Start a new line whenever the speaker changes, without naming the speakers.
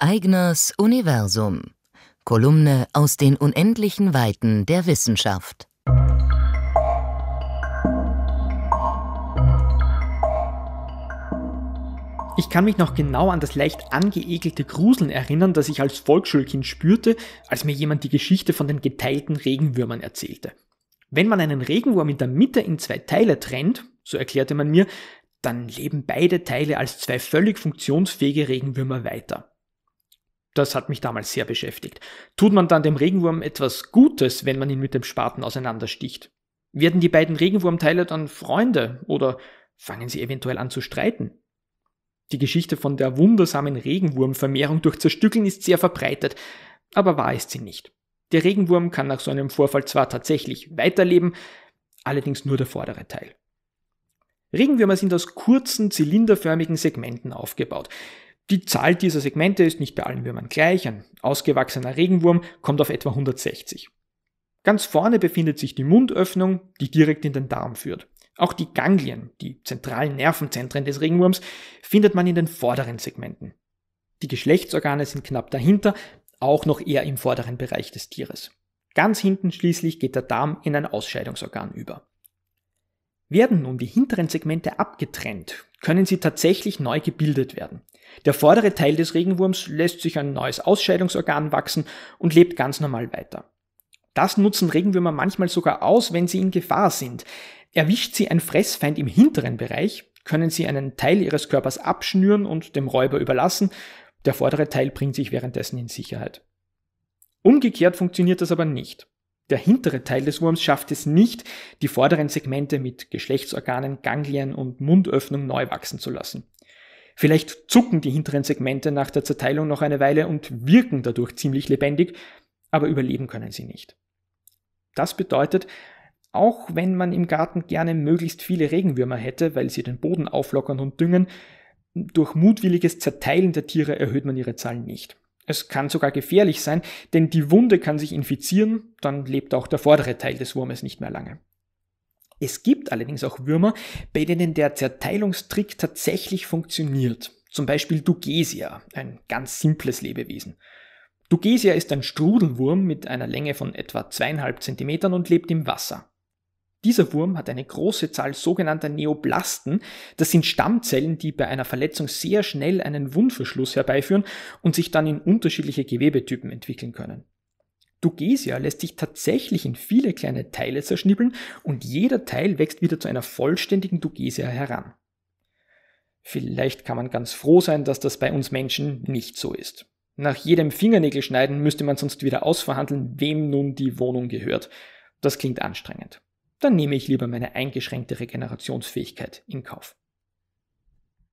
Eigners Universum. Kolumne aus den unendlichen Weiten der Wissenschaft. Ich kann mich noch genau an das leicht angeekelte Gruseln erinnern, das ich als Volksschulkind spürte, als mir jemand die Geschichte von den geteilten Regenwürmern erzählte. Wenn man einen Regenwurm in der Mitte in zwei Teile trennt, so erklärte man mir, dann leben beide Teile als zwei völlig funktionsfähige Regenwürmer weiter. Das hat mich damals sehr beschäftigt. Tut man dann dem Regenwurm etwas Gutes, wenn man ihn mit dem Spaten auseinandersticht? Werden die beiden Regenwurmteile dann Freunde oder fangen sie eventuell an zu streiten? Die Geschichte von der wundersamen Regenwurmvermehrung durch Zerstückeln ist sehr verbreitet, aber wahr ist sie nicht. Der Regenwurm kann nach so einem Vorfall zwar tatsächlich weiterleben, allerdings nur der vordere Teil. Regenwürmer sind aus kurzen, zylinderförmigen Segmenten aufgebaut. Die Zahl dieser Segmente ist nicht bei allen Würmern gleich. Ein ausgewachsener Regenwurm kommt auf etwa 160. Ganz vorne befindet sich die Mundöffnung, die direkt in den Darm führt. Auch die Ganglien, die zentralen Nervenzentren des Regenwurms, findet man in den vorderen Segmenten. Die Geschlechtsorgane sind knapp dahinter, auch noch eher im vorderen Bereich des Tieres. Ganz hinten schließlich geht der Darm in ein Ausscheidungsorgan über. Werden nun die hinteren Segmente abgetrennt, können sie tatsächlich neu gebildet werden. Der vordere Teil des Regenwurms lässt sich ein neues Ausscheidungsorgan wachsen und lebt ganz normal weiter. Das nutzen Regenwürmer manchmal sogar aus, wenn sie in Gefahr sind. Erwischt sie ein Fressfeind im hinteren Bereich, können sie einen Teil ihres Körpers abschnüren und dem Räuber überlassen. Der vordere Teil bringt sich währenddessen in Sicherheit. Umgekehrt funktioniert das aber nicht. Der hintere Teil des Wurms schafft es nicht, die vorderen Segmente mit Geschlechtsorganen, Ganglien und Mundöffnung neu wachsen zu lassen. Vielleicht zucken die hinteren Segmente nach der Zerteilung noch eine Weile und wirken dadurch ziemlich lebendig, aber überleben können sie nicht. Das bedeutet, auch wenn man im Garten gerne möglichst viele Regenwürmer hätte, weil sie den Boden auflockern und düngen, durch mutwilliges Zerteilen der Tiere erhöht man ihre Zahlen nicht. Es kann sogar gefährlich sein, denn die Wunde kann sich infizieren, dann lebt auch der vordere Teil des Wurmes nicht mehr lange. Es gibt allerdings auch Würmer, bei denen der Zerteilungstrick tatsächlich funktioniert. Zum Beispiel Dugesia, ein ganz simples Lebewesen. Dugesia ist ein Strudelwurm mit einer Länge von etwa zweieinhalb Zentimetern und lebt im Wasser. Dieser Wurm hat eine große Zahl sogenannter Neoblasten. Das sind Stammzellen, die bei einer Verletzung sehr schnell einen Wundverschluss herbeiführen und sich dann in unterschiedliche Gewebetypen entwickeln können. Dugesia lässt sich tatsächlich in viele kleine Teile zerschnippeln und jeder Teil wächst wieder zu einer vollständigen Dugesia heran. Vielleicht kann man ganz froh sein, dass das bei uns Menschen nicht so ist. Nach jedem Fingernägelschneiden müsste man sonst wieder ausverhandeln, wem nun die Wohnung gehört. Das klingt anstrengend dann nehme ich lieber meine eingeschränkte Regenerationsfähigkeit in Kauf.